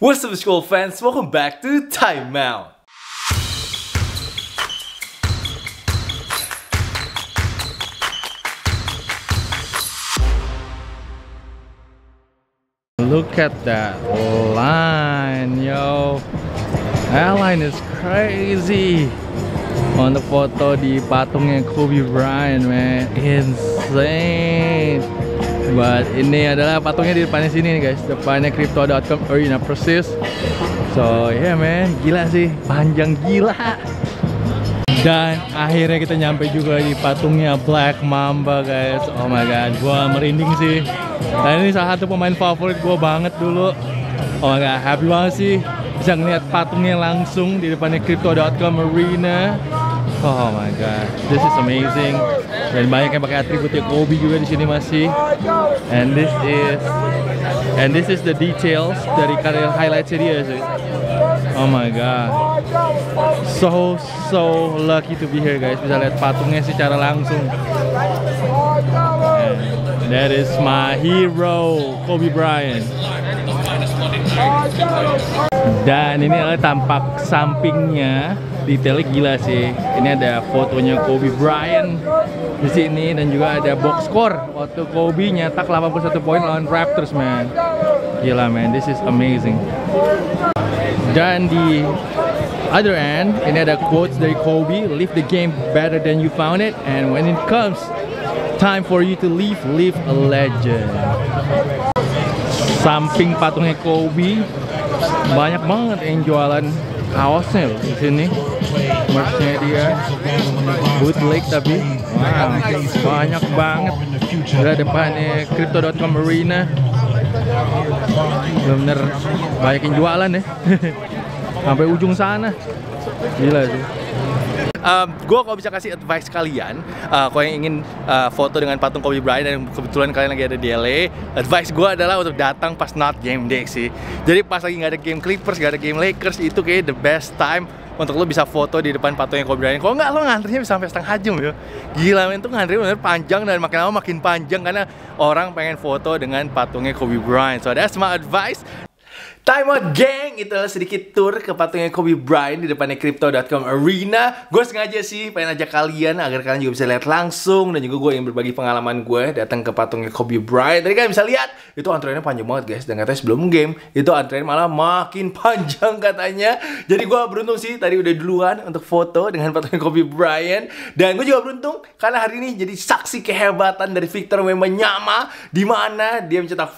What's up school fans, welcome back to Time Out. Look at that line, yo! That line is crazy! On the photo the patung and Kobe Bryant, man. Insane! buat ini adalah patungnya di depannya sini nih guys depannya crypto.com oh, arena iya, persis so yeah man gila sih panjang gila dan akhirnya kita nyampe juga di patungnya Black Mamba guys oh my god gua merinding sih dan ini salah satu pemain favorit gua banget dulu oh my god happy banget sih bisa ngeliat patungnya langsung di depannya crypto.com arena Oh my god, this is amazing. Dan banyak yang pakai atributnya Kobe juga di sini masih. And this is and this is the details dari karya highlight dia sih. Oh my god, so so lucky to be here guys. Bisa lihat patungnya secara langsung. And that is my hero Kobe Bryant. Dan ini adalah tampak sampingnya detailnya gila sih. Ini ada fotonya Kobe Bryant di sini dan juga ada box score waktu Kobe nyetak 81 poin lawan Raptors, man. Gila, man. This is amazing. Dan di other end, ini ada quotes dari Kobe, leave the game better than you found it, and when it comes time for you to leave, leave a legend. Samping patungnya Kobe, banyak banget yang jualan kaosnya loh di sini merchnya dia bootleg tapi wow, banyak banget udah depannya crypto.com arena bener-bener banyakin jualan ya sampai ujung sana gila sih um, gue kalau bisa kasih advice kalian, uh, kalau yang ingin uh, foto dengan patung Kobe Bryant dan kebetulan kalian lagi ada di LA, advice gue adalah untuk datang pas not game day sih. Jadi pas lagi nggak ada game Clippers, nggak ada game Lakers itu kayak the best time untuk lo bisa foto di depan patungnya Kobe Bryant. Kalau nggak lo ngantrinya bisa sampai setengah jam ya. Gila men itu ngantri bener panjang dan makin lama makin panjang karena orang pengen foto dengan patungnya Kobe Bryant. So that's my advice. Time out geng, itulah sedikit tour ke patungnya Kobe Bryant di depannya Crypto.com Arena Gue sengaja sih pengen ajak kalian agar kalian juga bisa lihat langsung Dan juga gue yang berbagi pengalaman gue datang ke patungnya Kobe Bryant Tadi kalian bisa lihat, itu antreannya panjang banget guys Dan katanya sebelum game, itu antrean malah makin panjang katanya Jadi gue beruntung sih tadi udah duluan untuk foto dengan patungnya Kobe Bryant Dan gue juga beruntung karena hari ini jadi saksi kehebatan dari Victor Wembanyama di mana dia mencetak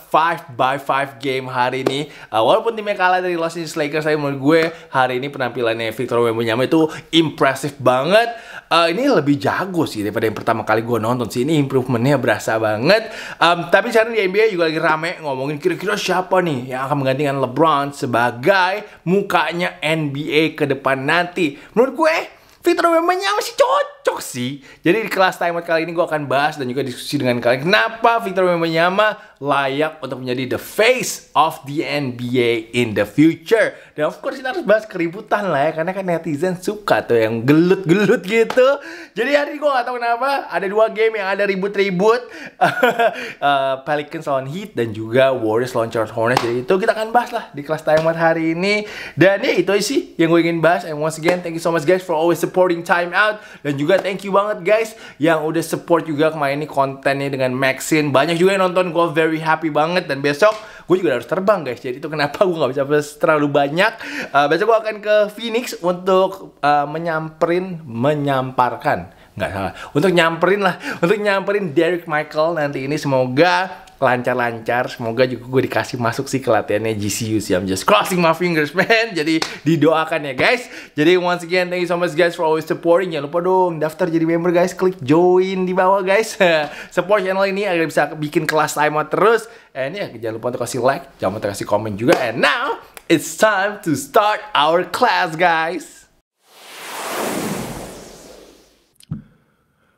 5 x 5 game hari ini Awal Walaupun timnya kalah dari Los Angeles Lakers, tapi menurut gue hari ini penampilannya Victor Wembanyama itu impresif banget. Uh, ini lebih jago sih daripada yang pertama kali gue nonton sih. Ini improvementnya berasa banget. Um, tapi sekarang di NBA juga lagi rame ngomongin kira-kira siapa nih yang akan menggantikan LeBron sebagai mukanya NBA ke depan nanti. Menurut gue, Victor Wembanyama sih cocok cocok sih. Jadi di kelas timeout kali ini gue akan bahas dan juga diskusi dengan kalian kenapa Victor Wembanyama layak untuk menjadi the face of the NBA in the future. Dan of course kita harus bahas keributan lah ya karena kan netizen suka tuh yang gelut-gelut gitu. Jadi hari ini gue gak tau kenapa ada dua game yang ada ribut-ribut uh, Pelicans lawan Heat dan juga Warriors lawan Charles Hornets. Jadi itu kita akan bahas lah di kelas timeout hari ini. Dan ya itu sih yang gue ingin bahas. And once again, thank you so much guys for always supporting Time Out dan juga thank you banget guys yang udah support juga kemarin ini kontennya dengan Maxin. Banyak juga yang nonton, gue very happy banget. Dan besok gue juga harus terbang guys. Jadi itu kenapa gue nggak bisa terlalu banyak. Uh, besok gue akan ke Phoenix untuk uh, menyamperin, menyamparkan nggak salah untuk nyamperin lah untuk nyamperin Derek Michael nanti ini semoga lancar-lancar semoga juga gue dikasih masuk sih ke latihannya GCU sih I'm just crossing my fingers man jadi didoakan ya guys jadi once again thank you so much guys for always supporting jangan lupa dong daftar jadi member guys klik join di bawah guys support channel ini agar bisa bikin kelas timeout terus and ya yeah, jangan lupa untuk kasih like jangan lupa untuk kasih komen juga and now it's time to start our class guys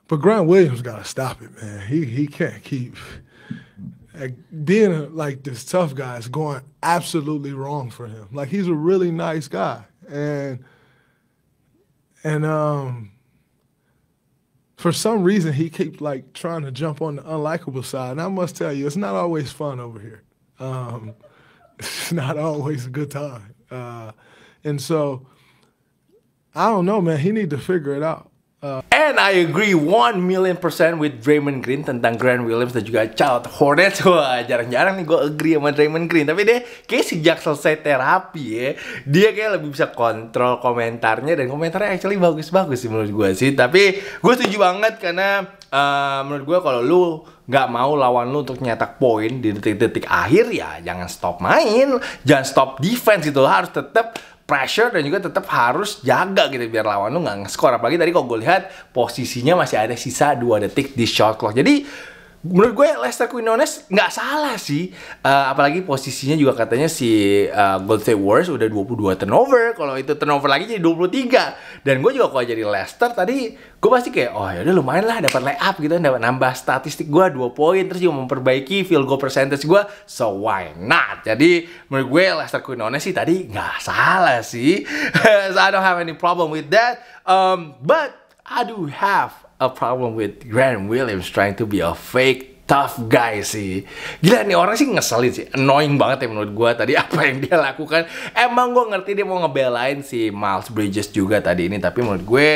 But Grant Williams got to stop it, man. He he can't keep like, being like this tough guy is going absolutely wrong for him. Like he's a really nice guy, and and um for some reason he keeps like trying to jump on the unlikable side. And I must tell you, it's not always fun over here. Um, it's not always a good time. Uh, and so I don't know, man. He need to figure it out. Uh, And I agree one million percent with Draymond Green tentang Grant Williams dan juga Charlotte Hornets. Wah, jarang-jarang nih gue agree sama Draymond Green. Tapi deh, kayak sejak selesai terapi ya, dia kayak lebih bisa kontrol komentarnya dan komentarnya actually bagus-bagus sih menurut gue sih. Tapi gue setuju banget karena uh, menurut gue kalau lu nggak mau lawan lu untuk nyetak poin di detik-detik akhir ya jangan stop main, jangan stop defense gitu harus tetap pressure dan juga tetap harus jaga gitu biar lawan lu nggak skor apalagi tadi kok gue lihat posisinya masih ada sisa 2 detik di shot clock jadi menurut gue Leicester Quinones nggak salah sih. Uh, apalagi posisinya juga katanya si uh, eh, Gold State Warriors udah 22 turnover. Kalau itu turnover lagi jadi 23. Dan gue juga kalau jadi Leicester tadi gue pasti kayak oh ya udah lumayan lah dapat lay up gitu dapat nambah statistik gue 2 poin terus juga memperbaiki field goal percentage gue so why not jadi menurut gue Leicester Quinones sih tadi nggak salah sih so I don't have any problem with that um, but I do have a problem with Grant Williams trying to be a fake tough guy sih. Gila nih orang sih ngeselin sih, annoying banget ya menurut gue tadi apa yang dia lakukan. Emang gue ngerti dia mau ngebelain si Miles Bridges juga tadi ini, tapi menurut gue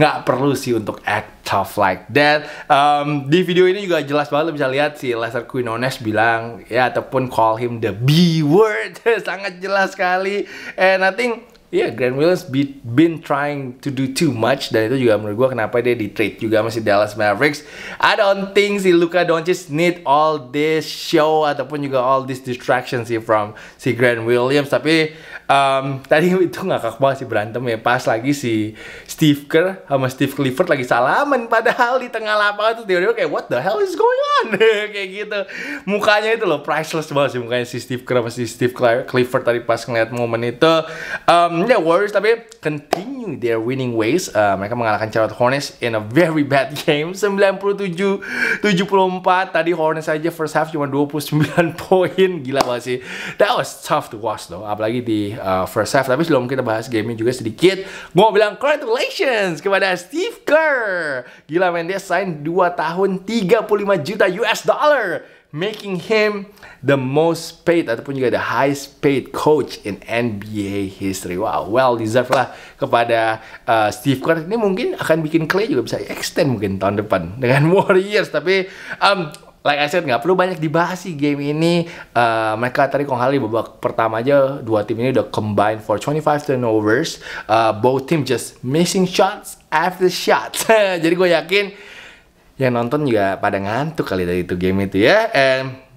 nggak perlu sih untuk act tough like that. Um, di video ini juga jelas banget lo bisa lihat si Lester Quinones bilang ya ataupun call him the B word sangat jelas sekali. And I think Iya, yeah, Grant Williams be, been trying to do too much dan itu juga menurut gue kenapa dia di trade juga masih Dallas Mavericks. I don't think si Luka Doncic need all this show ataupun juga all this distractions sih from si Grant Williams. Tapi um, tadi itu ngakak banget sih berantem ya pas lagi si Steve Kerr sama Steve Clifford lagi salaman padahal di tengah lapangan tuh tiba-tiba kayak what the hell is going on kayak gitu mukanya itu loh priceless banget sih mukanya si Steve Kerr sama si Steve Clifford tadi pas ngeliat momen itu um, ya yeah, Warriors tapi continue their winning ways uh, mereka mengalahkan Charlotte Hornets in a very bad game 97 74 tadi Hornets aja first half cuma 29 poin gila banget sih that was tough to watch though apalagi di uh, first half tapi sebelum kita bahas gamenya juga sedikit gue mau bilang congratulations kepada Steve Kerr gila men dia sign 2 tahun 35 juta US dollar making him the most paid ataupun juga the highest paid coach in NBA history. Wow, well deserved lah kepada uh, Steve Kerr. Ini mungkin akan bikin Clay juga bisa extend mungkin tahun depan dengan Warriors. Tapi um, like I said nggak perlu banyak dibahas sih game ini. Uh, mereka tadi Kong kali babak pertama aja dua tim ini udah combine for 25 turnovers. Uh, both team just missing shots after shots. Jadi gue yakin yang nonton juga pada ngantuk kali dari itu game itu ya. And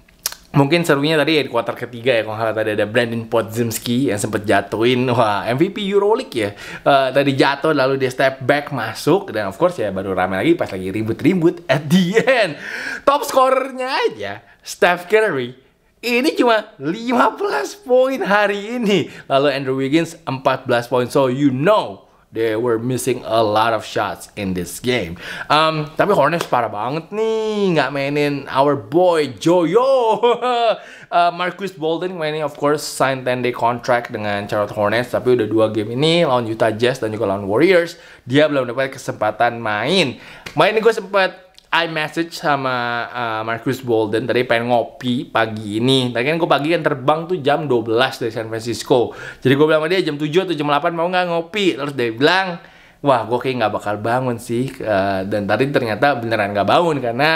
Mungkin serunya tadi ya di kuartal ketiga ya kalau salah tadi ada Brandon Podzimski yang sempat jatuhin wah MVP EuroLeague ya. Uh, tadi jatuh lalu dia step back masuk dan of course ya baru rame lagi pas lagi ribut-ribut at the end. Top skornya aja Steph Curry ini cuma 15 poin hari ini. Lalu Andrew Wiggins 14 poin. So you know They were missing a lot of shots in this game. Um, tapi Hornets parah banget nih, nggak mainin our boy Joyo. uh, Marcus Bolden mainin of course sign 10 day contract dengan Charlotte Hornets, tapi udah dua game ini lawan Utah Jazz dan juga lawan Warriors, dia belum dapat kesempatan main. Main ini gue sempat I message sama uh, Marcus Bolden tadi pengen ngopi pagi ini. Tadi kan gue pagi kan terbang tuh jam 12 dari San Francisco. Jadi gue bilang sama dia jam 7 atau jam 8 mau nggak ngopi. Terus dia bilang, wah gue kayak nggak bakal bangun sih. Uh, dan tadi ternyata beneran nggak bangun karena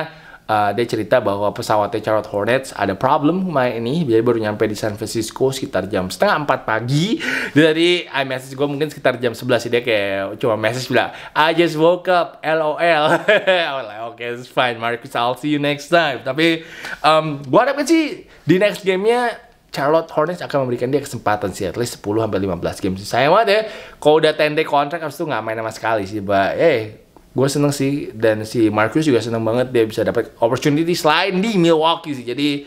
uh, dia cerita bahwa pesawatnya Charlotte Hornets ada problem kemarin ini dia baru nyampe di San Francisco sekitar jam setengah empat pagi dari I message gue mungkin sekitar jam sebelas sih dia kayak cuma message bilang I just woke up LOL like, oke okay, it's fine Marcus I'll see you next time tapi um, gue harapin sih di next gamenya Charlotte Hornets akan memberikan dia kesempatan sih at least 10 sampai 15 game sih. Sayang banget ya, kalau udah tende kontrak harus tuh nggak main sama sekali sih, Mbak. Eh, hey, gue seneng sih dan si Marcus juga seneng banget dia bisa dapat opportunity selain di Milwaukee sih jadi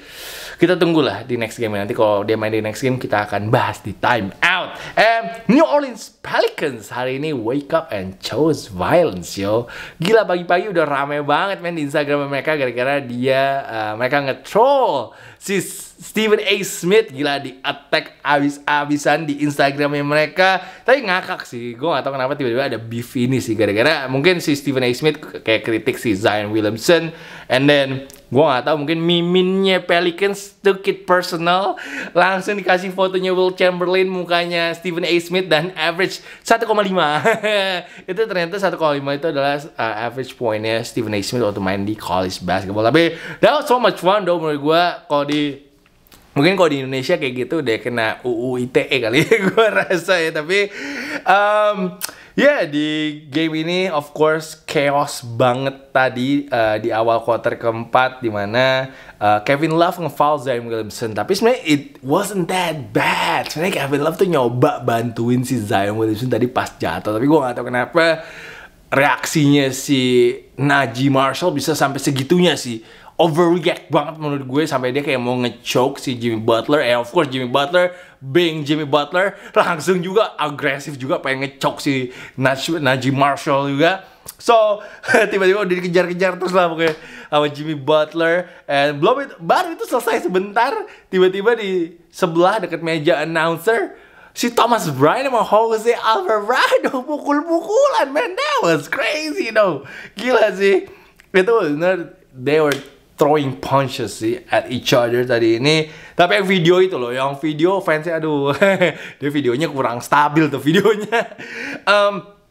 kita tunggulah di next game nanti kalau dia main di next game kita akan bahas di time out and New Orleans Pelicans hari ini wake up and chose violence yo gila pagi-pagi udah rame banget main di Instagram mereka gara-gara dia uh, mereka nge-troll si Stephen A. Smith gila di attack abis-abisan di Instagramnya mereka tapi ngakak sih gue gak tau kenapa tiba-tiba ada beef ini sih gara-gara mungkin si Stephen A. Smith kayak kritik si Zion Williamson and then gue gak tau mungkin miminnya Pelicans took it personal langsung dikasih fotonya Will Chamberlain mukanya Stephen A Smith dan average 1,5 itu ternyata 1,5 itu adalah uh, average pointnya Stephen A Smith waktu main di college basketball tapi that was so much fun dong menurut gue kalau di mungkin kalau di Indonesia kayak gitu udah kena UU ITE kali ya gue rasa ya tapi um, Ya yeah, di game ini of course chaos banget tadi uh, di awal quarter keempat di mana uh, Kevin Love ngefoul Zion Williamson tapi sebenarnya it wasn't that bad sebenarnya Kevin Love tuh nyoba bantuin si Zion Williamson tadi pas jatuh tapi gue gak tahu kenapa reaksinya si Najee Marshall bisa sampai segitunya sih overreact banget menurut gue sampai dia kayak mau ngechoke si Jimmy Butler. Eh of course Jimmy Butler being Jimmy Butler langsung juga agresif juga pengen ngechoke si Naj Najee Marshall juga. So tiba-tiba udah dikejar-kejar terus lah pokoknya sama Jimmy Butler and belum itu baru itu selesai sebentar tiba-tiba di sebelah dekat meja announcer si Thomas Bryant sama Jose Alvarado pukul-pukulan man that was crazy you know gila sih itu benar, they were throwing punches sih at each other tadi ini tapi yang video itu loh yang video fansnya aduh dia videonya kurang stabil tuh videonya um,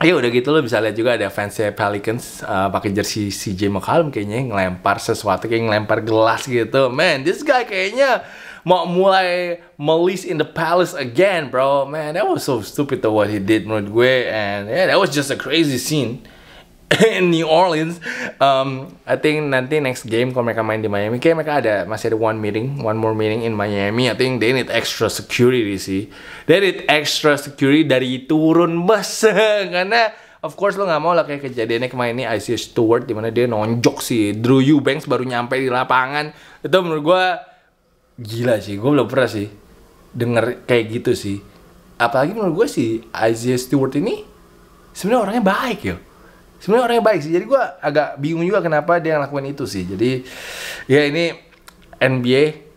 Ya udah gitu lo bisa lihat juga ada fansnya Pelicans uh, pakai jersey CJ McCollum kayaknya ngelempar sesuatu kayak ngelempar gelas gitu. Man, this guy kayaknya mau mulai Melis in the Palace again, bro. Man, that was so stupid to what he did menurut gue and yeah, that was just a crazy scene. in New Orleans. Um, I think nanti next game kalau mereka main di Miami, kayak mereka ada masih ada one meeting, one more meeting in Miami. I think they need extra security sih. They need extra security dari turun bus karena of course lo nggak mau lah kayak kejadiannya kemarin ini Isaiah Stewart di mana dia nonjok si Drew Eubanks baru nyampe di lapangan. Itu menurut gue gila sih. Gue belum pernah sih denger kayak gitu sih. Apalagi menurut gue sih Isaiah Stewart ini sebenarnya orangnya baik ya sebenarnya orangnya baik sih jadi gue agak bingung juga kenapa dia ngelakuin itu sih jadi ya ini NBA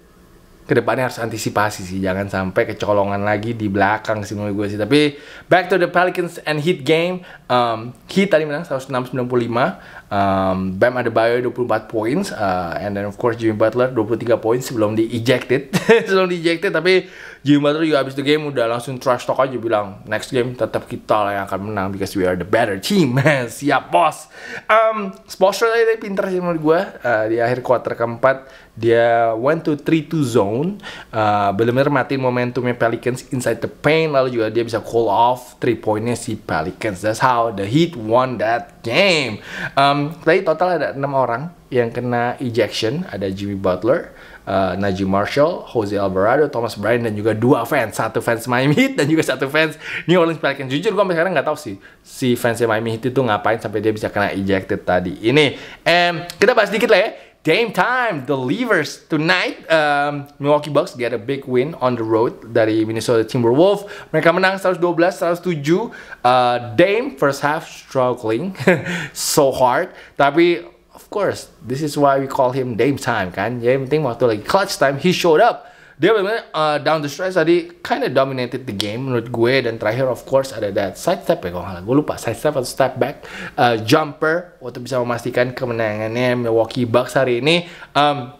kedepannya harus antisipasi sih jangan sampai kecolongan lagi di belakang sih menurut gue sih tapi back to the Pelicans and Heat game um, Heat tadi menang 106-95 um, Bam Adebayo 24 points uh, and then of course Jimmy Butler 23 points sebelum di ejected sebelum di ejected tapi Jimmy Butler juga abis the game udah langsung trash talk aja bilang next game tetap kita lah yang akan menang because we are the better team siap bos um, Spoelstra tadi pinter sih menurut gue uh, di akhir quarter keempat dia one to three to zone uh, benar-benar matiin momentumnya Pelicans inside the paint lalu juga dia bisa call off three pointnya si Pelicans that's how the Heat won that game um, tadi total ada enam orang yang kena ejection ada Jimmy Butler uh, Najee Marshall, Jose Alvarado, Thomas Bryant dan juga dua fans, satu fans Miami Heat dan juga satu fans New Orleans Pelicans. Jujur gue sampai sekarang nggak tahu sih si fans Miami Heat itu ngapain sampai dia bisa kena ejected tadi. Ini um, kita bahas sedikit lah ya. Game time delivers tonight. Um, Milwaukee Bucks get a big win on the road dari Minnesota Timberwolves. Mereka menang 112-107. Uh, eh, Dame first half struggling so hard, tapi Of course, this is why we call him Dame time kan. Ya yang penting waktu lagi clutch time he showed up. Dia benar-benar uh, down the stretch tadi kind of dominated the game menurut gue dan terakhir of course ada that side step ya kalau nggak gue lupa side step atau step back uh, jumper untuk bisa memastikan kemenangannya Milwaukee Bucks hari ini. Um,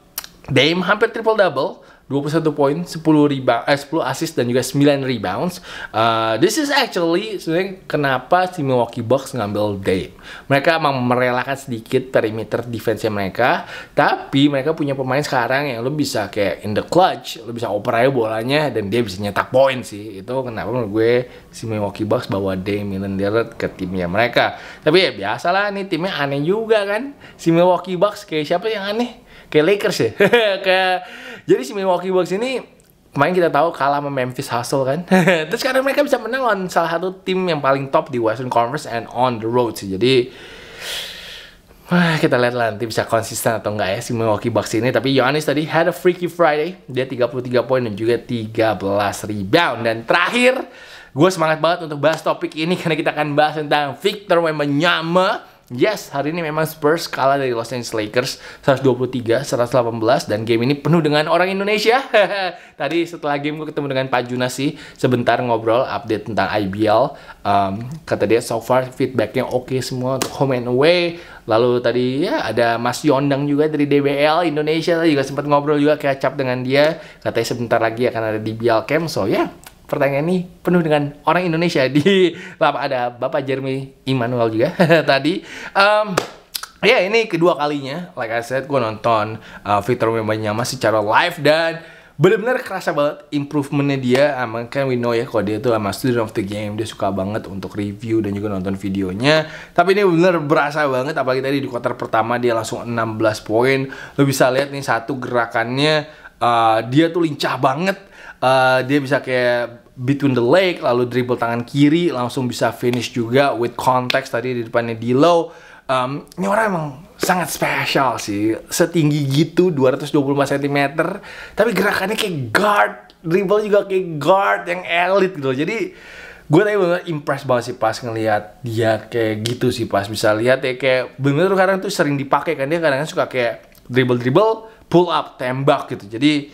Dame hampir triple double 21 poin, 10 rebound, eh, 10 assist dan juga 9 rebounds. Uh, this is actually sebenarnya kenapa si Milwaukee Bucks ngambil Dame. Mereka emang merelakan sedikit perimeter defense mereka, tapi mereka punya pemain sekarang yang lo bisa kayak in the clutch, lo bisa oper bolanya dan dia bisa nyetak poin sih. Itu kenapa menurut gue si Milwaukee Bucks bawa Dame Lillard ke timnya mereka. Tapi ya biasalah nih timnya aneh juga kan. Si Milwaukee Bucks kayak siapa yang aneh? Kayak Lakers ya. kayak jadi si Milwaukee Bucks ini kemarin kita tahu kalah sama Memphis Hustle kan. Terus sekarang mereka bisa menang on salah satu tim yang paling top di Western Conference and on the road sih. Jadi kita lihat lah nanti bisa konsisten atau enggak ya si Milwaukee Bucks ini. Tapi Yohanes tadi had a freaky Friday. Dia 33 poin dan juga 13 rebound. Dan terakhir, gue semangat banget untuk bahas topik ini karena kita akan bahas tentang Victor Wembanyama Yes, hari ini memang Spurs kalah dari Los Angeles Lakers 123-118 dan game ini penuh dengan orang Indonesia. Tadi setelah game gue ketemu dengan Pak Junasi sebentar ngobrol update tentang IBL. Um, kata dia so far feedbacknya oke okay semua untuk home and away. Lalu tadi ya ada Mas Yondang juga dari DBL Indonesia juga sempat ngobrol juga kecap dengan dia. Katanya sebentar lagi akan ada DBL Camp. So ya, yeah, pertanyaan ini penuh dengan orang Indonesia di ada Bapak Jeremy Immanuel juga tadi. Um, Ya yeah, ini kedua kalinya, like I said, gue nonton uh, Victor Wembanyama secara live dan benar-benar kerasa banget improvementnya dia. Um, kan we know ya kalau dia tuh sama student of the game, dia suka banget untuk review dan juga nonton videonya. Tapi ini benar berasa banget, apalagi tadi di kuarter pertama dia langsung 16 poin. Lo bisa lihat nih satu gerakannya, uh, dia tuh lincah banget. Uh, dia bisa kayak between the leg lalu dribble tangan kiri langsung bisa finish juga with context tadi di depannya di low um, ini orang emang sangat spesial sih setinggi gitu 225 cm tapi gerakannya kayak guard dribble juga kayak guard yang elit gitu jadi gue tadi bener, bener impress banget sih pas ngelihat dia kayak gitu sih pas bisa lihat ya kayak bener, -bener kadang tuh sering dipakai kan dia kadang, kadang suka kayak dribble dribble pull up tembak gitu jadi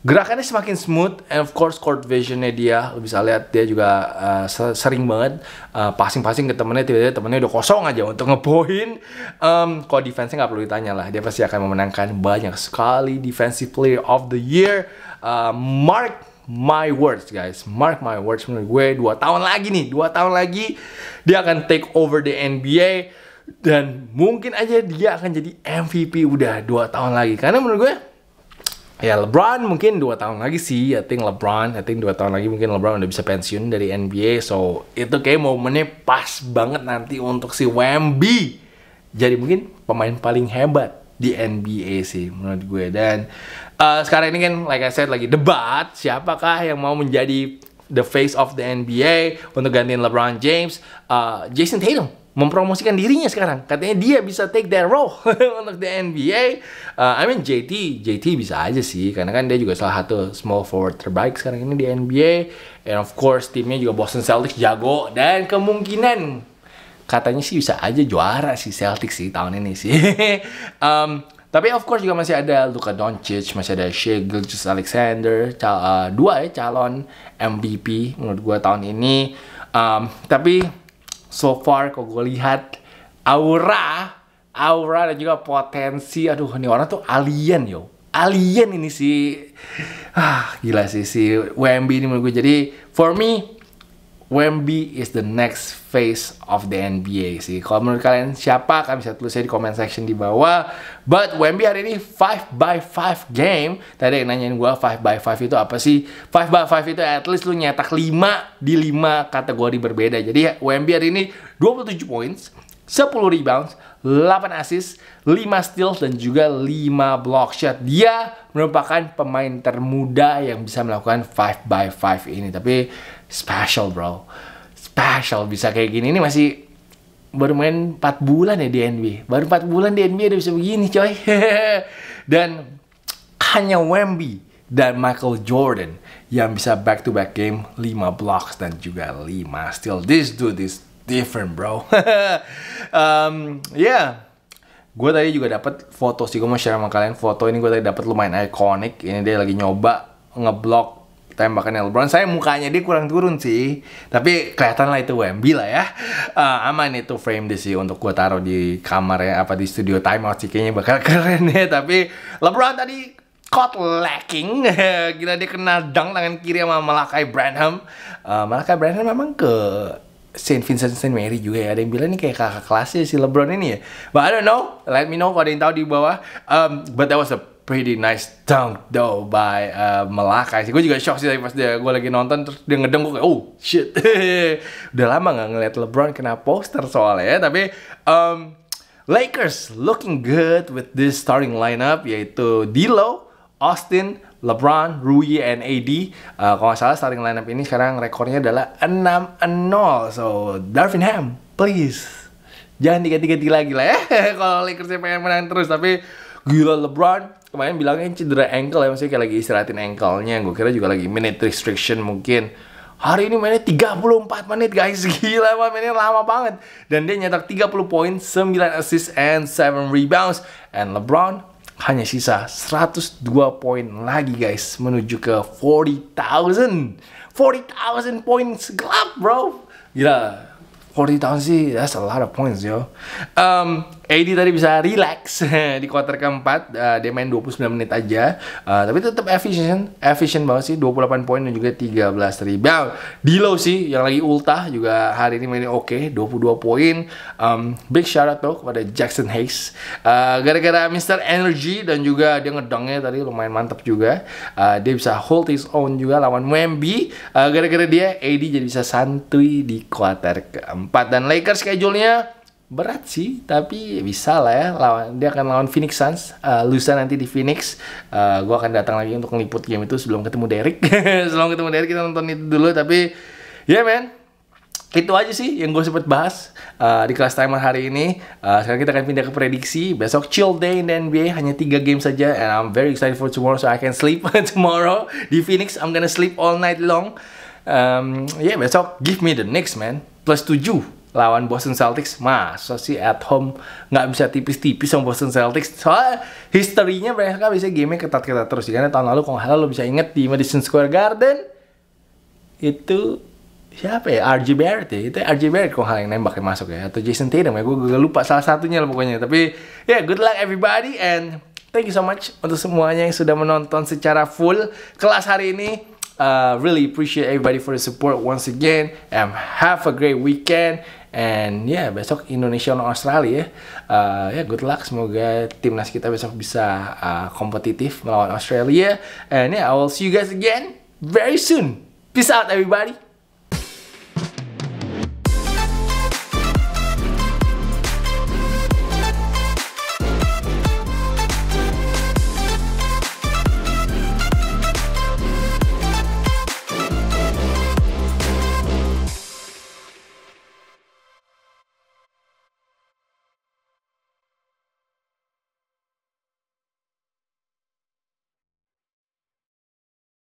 gerakannya semakin smooth and of course court visionnya dia lo bisa lihat dia juga uh, sering banget eh, passing-passing ke temennya tiba-tiba temennya udah kosong aja untuk ngepoin um, kalau defense-nya nggak perlu ditanya lah dia pasti akan memenangkan banyak sekali defensive player of the year uh, Mark my words guys mark my words menurut gue dua tahun lagi nih dua tahun lagi dia akan take over the NBA dan mungkin aja dia akan jadi MVP udah dua tahun lagi karena menurut gue ya LeBron mungkin dua tahun lagi sih I think LeBron I think dua tahun lagi mungkin LeBron udah bisa pensiun dari NBA so itu kayak momennya pas banget nanti untuk si Wemby jadi mungkin pemain paling hebat di NBA sih menurut gue dan uh, sekarang ini kan like I said lagi debat siapakah yang mau menjadi the face of the NBA untuk gantiin LeBron James uh, Jason Tatum mempromosikan dirinya sekarang. Katanya dia bisa take that role untuk the NBA. Uh, I mean JT, JT bisa aja sih karena kan dia juga salah satu small forward terbaik sekarang ini di NBA. And of course timnya juga Boston Celtics jago dan kemungkinan katanya sih bisa aja juara si Celtics sih tahun ini sih. um, tapi of course juga masih ada Luka Doncic, masih ada Shea Gilgeous Alexander, uh, dua ya calon MVP menurut gue tahun ini. Um, tapi so far kok gue lihat aura aura dan juga potensi aduh ini orang tuh alien yo alien ini sih ah gila sih si WMB ini menurut gue jadi for me Wemby is the next face of the NBA sih. Kalau menurut kalian siapa? Kalian bisa tulis di comment section di bawah. But Wemby hari ini 5 by 5 game. Tadi yang nanyain gue 5 by 5 itu apa sih? 5 by 5 itu at least lu nyetak 5 di 5 kategori berbeda. Jadi Wemby hari ini 27 points, 10 rebounds, 8 assist, 5 steals, dan juga 5 block shot. Dia merupakan pemain termuda yang bisa melakukan 5 by 5 ini. Tapi special bro special bisa kayak gini ini masih baru main 4 bulan ya di NBA baru 4 bulan di NBA udah bisa begini coy dan hanya Wemby dan Michael Jordan yang bisa back to back game 5 blocks dan juga 5 steal this dude this different bro um, yeah gue tadi juga dapat foto sih gue mau share sama kalian foto ini gue tadi dapat lumayan ikonik ini dia lagi nyoba ngeblok tembakannya LeBron. Saya mukanya dia kurang turun sih, tapi kelihatan lah itu Wemby lah ya. Uh, aman itu frame di sih untuk gue taruh di kamar ya, apa di studio timeout sih kayaknya bakal keren ya. Tapi LeBron tadi caught lacking. Gila dia kena dang tangan kiri sama Malakai Branham. Uh, Malakai Branham memang ke Saint Vincent Saint Mary juga ya. Ada yang bilang ini kayak kakak kelasnya si LeBron ini ya. But I don't know. Let me know kalau ada yang tahu di bawah. Um, but that was a pretty nice dunk though by uh, Melaka sih. Gue juga shock sih tadi pas dia gue lagi nonton terus dia ngedeng gue kayak oh shit. Udah lama nggak ngeliat LeBron kena poster soalnya ya. tapi um, Lakers looking good with this starting lineup yaitu D'Lo, Austin, LeBron, Rui, and AD. Uh, kalau nggak salah starting lineup ini sekarang rekornya adalah 6-0. So Darvin Ham, please jangan diganti-ganti lagi lah ya kalau Lakersnya pengen menang terus tapi gila LeBron kemarin bilangnya cedera ankle ya maksudnya kayak lagi istirahatin ankle-nya gue kira juga lagi minute restriction mungkin hari ini mainnya 34 menit guys gila emang mainnya lama banget dan dia nyetak 30 poin 9 assist and 7 rebounds and LeBron hanya sisa 102 poin lagi guys menuju ke 40,000 40,000 points club bro gila 40,000 sih that's a lot of points yo um, AD tadi bisa relax di quarter keempat uh, dia main 29 menit aja uh, tapi tetap efisien efisien banget sih 28 poin dan juga 13 rebound Dilo sih yang lagi ultah juga hari ini mainnya oke okay, 22 poin um, big shout out tuh kepada Jackson Hayes uh, gara-gara Mr. Energy dan juga dia ngedongnya tadi lumayan mantap juga uh, dia bisa hold his own juga lawan Wemby uh, gara-gara dia AD jadi bisa santuy di quarter keempat dan Lakers schedule-nya berat sih tapi bisa lah ya lawan dia akan lawan Phoenix Suns uh, lusa nanti di Phoenix uh, eh, gue akan datang lagi untuk ngeliput game itu sebelum ketemu Derek sebelum ketemu Derek kita nonton itu dulu tapi ya yeah, man itu aja sih yang gue sempet bahas uh, di kelas timer hari ini. Uh, sekarang kita akan pindah ke prediksi. Besok chill day in the NBA hanya tiga game saja and I'm very excited for tomorrow so I can sleep tomorrow di Phoenix. I'm gonna sleep all night long. Um, ya yeah, besok give me the next man. Plus 7 lawan Boston Celtics masa sih at home nggak bisa tipis-tipis sama Boston Celtics soal historinya mereka bisa game ketat-ketat terus karena tahun lalu kalau nggak lo bisa inget di Madison Square Garden itu siapa ya RJ Barrett ya itu RJ Barrett kalau hal yang nembak yang masuk ya atau Jason Tatum ya gue gak lupa salah satunya lah pokoknya tapi ya yeah, good luck everybody and thank you so much untuk semuanya yang sudah menonton secara full kelas hari ini Uh, really appreciate everybody for the support once again and um, have a great weekend and yeah, besok Indonesia on Australia uh, ya yeah, good luck semoga timnas kita besok bisa uh, kompetitif melawan Australia and yeah I will see you guys again very soon peace out everybody